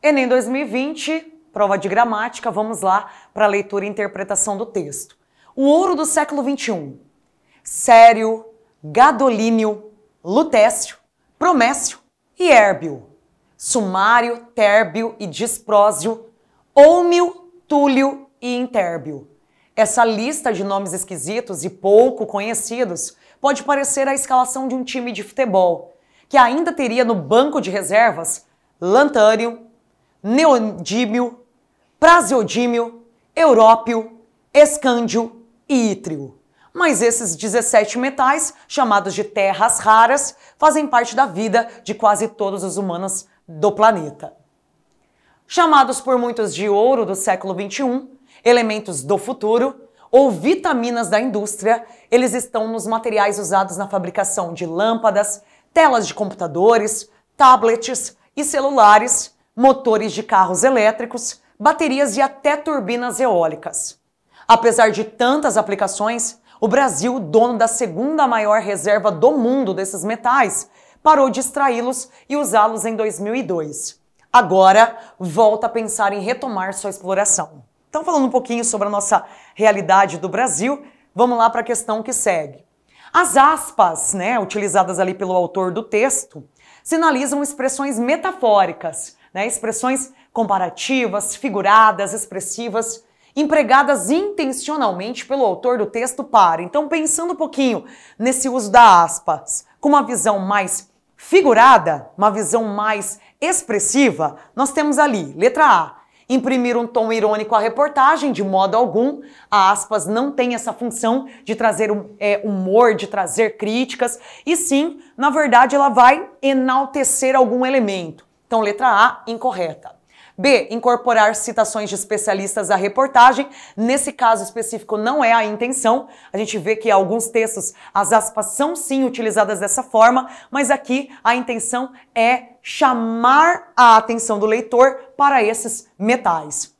Enem 2020, prova de gramática, vamos lá para a leitura e interpretação do texto. O ouro do século XXI. Sério, Gadolínio, Lutécio, Promécio e Hérbio. Sumário, Térbio e Disprósio, Ômio, Túlio e Interbio. Essa lista de nomes esquisitos e pouco conhecidos pode parecer a escalação de um time de futebol, que ainda teria no banco de reservas Lantânio, neodímio, praseodímio, európio, escândio e ítrio. Mas esses 17 metais, chamados de terras raras, fazem parte da vida de quase todos os humanos do planeta. Chamados por muitos de ouro do século XXI, elementos do futuro, ou vitaminas da indústria, eles estão nos materiais usados na fabricação de lâmpadas, telas de computadores, tablets e celulares, motores de carros elétricos, baterias e até turbinas eólicas. Apesar de tantas aplicações, o Brasil, dono da segunda maior reserva do mundo desses metais, parou de extraí-los e usá-los em 2002. Agora, volta a pensar em retomar sua exploração. Então, falando um pouquinho sobre a nossa realidade do Brasil, vamos lá para a questão que segue. As aspas, né, utilizadas ali pelo autor do texto, sinalizam expressões metafóricas né? expressões comparativas, figuradas, expressivas, empregadas intencionalmente pelo autor do texto para. Então, pensando um pouquinho nesse uso da aspas, com uma visão mais figurada, uma visão mais expressiva, nós temos ali, letra A, imprimir um tom irônico à reportagem, de modo algum. A aspas não tem essa função de trazer é, humor, de trazer críticas, e sim, na verdade, ela vai enaltecer algum elemento. Então, letra A, incorreta. B. Incorporar citações de especialistas à reportagem. Nesse caso específico, não é a intenção. A gente vê que alguns textos as aspas são sim utilizadas dessa forma, mas aqui a intenção é chamar a atenção do leitor para esses metais.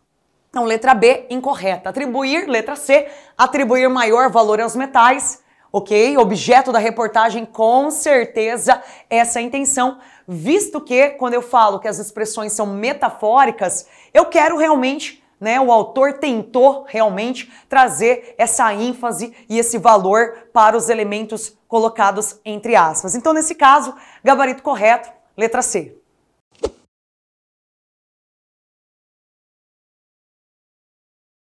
Então, letra B, incorreta. Atribuir, letra C, atribuir maior valor aos metais. Ok? Objeto da reportagem, com certeza, essa é a intenção visto que, quando eu falo que as expressões são metafóricas, eu quero realmente. Né, o autor tentou realmente trazer essa ênfase e esse valor para os elementos colocados entre aspas. Então, nesse caso, gabarito correto, letra C.